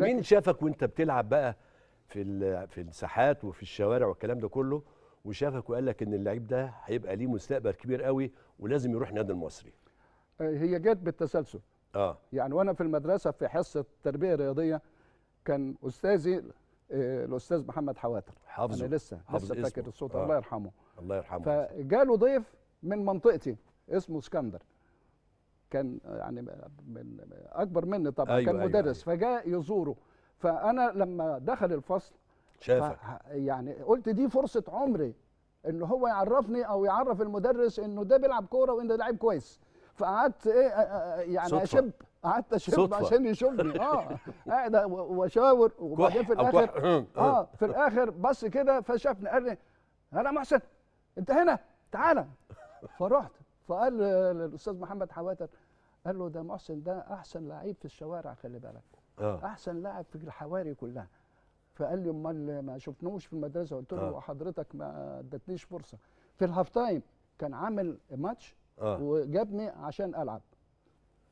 مين شافك وانت بتلعب بقى في في الساحات وفي الشوارع والكلام ده كله وشافك وقال لك ان اللعيب ده هيبقى ليه مستقبل كبير قوي ولازم يروح النادي المصري آه، هي جت بالتسلسل اه يعني وانا في المدرسه في حصه تربيه رياضيه كان استاذي آه، الاستاذ محمد حواتر حافظه انا لسه حافظ لسه فاكر الصوت آه. الله يرحمه الله يرحمه فجاله ضيف من منطقتي اسمه اسكندر كان يعني من اكبر مني طبعا أيوة كان أيوة، مدرس أيوة فجاء يزوره فانا لما دخل الفصل شافك يعني قلت دي فرصه عمري ان هو يعرفني او يعرف المدرس انه ده بيلعب كوره وان ده لعيب كويس فقعدت ايه يعني صدفة. اشب قعدت اشب صدفة. عشان يشوفني اه قاعد واشاور وبعدين في الاخر اه في الاخر بص كده فشافني قال لي انا محسن انت هنا تعالى فرحت فقال الاستاذ محمد حواتر قال له ده محسن ده احسن لعيب في الشوارع خلي بالك آه. احسن لاعب في الحواري كلها فقال لي امال ما شفنوش في المدرسه قلت له آه. حضرتك ما ادتنيش فرصه في الهاف تايم كان عامل ماتش آه. وجابني عشان العب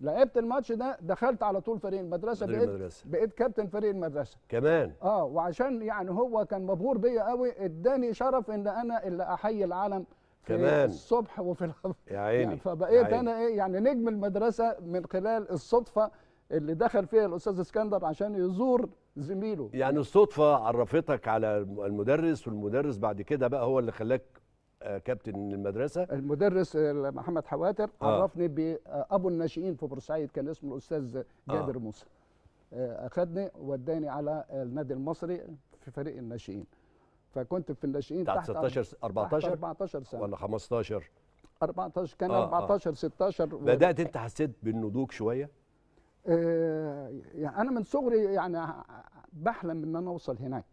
لعبت الماتش ده دخلت على طول فريق المدرسه بقيت المدرسة. بقيت كابتن فريق المدرسه كمان اه وعشان يعني هو كان مبهور بيا قوي اداني شرف ان انا اللي احيي العالم كمان الصبح وفي الغد يا عيني يعني فبقيت انا ايه يعني نجم المدرسه من خلال الصدفه اللي دخل فيها الاستاذ اسكندر عشان يزور زميله يعني الصدفه عرفتك على المدرس والمدرس بعد كده بقى هو اللي خلاك آه، كابتن المدرسه المدرس محمد حواتر آه. عرفني بابو آه، الناشئين في بورسعيد كان اسمه الاستاذ آه. جابر آه. موسى اخذني وداني على النادي المصري في فريق الناشئين فكنت في الناشئين تحت 16 14 14 سنه ولا 15 14 كان آه 14 آه. 16 و... بدات انت حسيت بالنضوج شويه آه يعني انا من صغري يعني بحلم ان انا اوصل هناك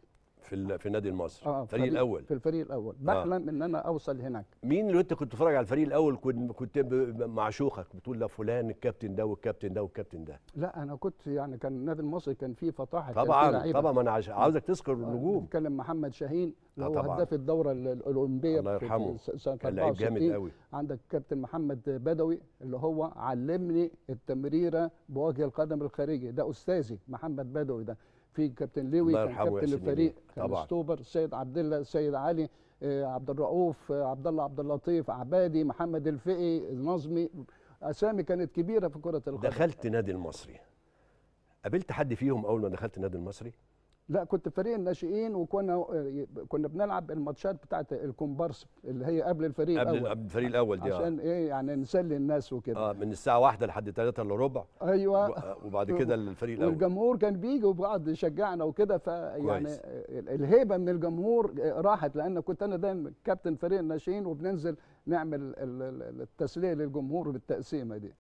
في في النادي المصري آه الفريق الاول في الفريق الاول بحلم آه. ان انا اوصل هناك مين اللي انت كنت بتتفرج على الفريق الاول كنت كنت معشوقك بتقول ده فلان الكابتن ده والكابتن ده والكابتن ده لا انا كنت يعني كان النادي المصري كان فيه فطاحه طبعا طبعا ما انا عاوزك تذكر آه، النجوم بتكلم محمد شاهين اللي آه، هو هداف الدوره الاولمبيه الله يرحمه كان لعيب جامد قوي عندك كابتن محمد بدوي اللي هو علمني التمريره بوجه القدم الخارجي ده استاذي محمد بدوي ده في كابتن لوي كان كابتن الفريق كان السيد عبد الله السيد علي آه، عبد الرؤوف آه، عبد الله عبد اللطيف عبادي محمد الفقي نظمي اسامي كانت كبيره في كره القدم دخلت نادي المصري قابلت حد فيهم اول ما دخلت النادي المصري لا كنت فريق الناشئين وكنا كنا بنلعب الماتشات بتاعت الكومبارس اللي هي قبل الفريق قبل الاول قبل الفريق الاول دي آه. عشان ايه يعني نسلي الناس وكده اه من الساعه واحدة لحد 3 الا ربع ايوه آه، وبعد كده الفريق الاول والجمهور كان بيجي وبيقعد يشجعنا وكده فيعني الهيبه من الجمهور راحت لان كنت انا دايما كابتن فريق الناشئين وبننزل نعمل التسليه للجمهور بالتقسيمه دي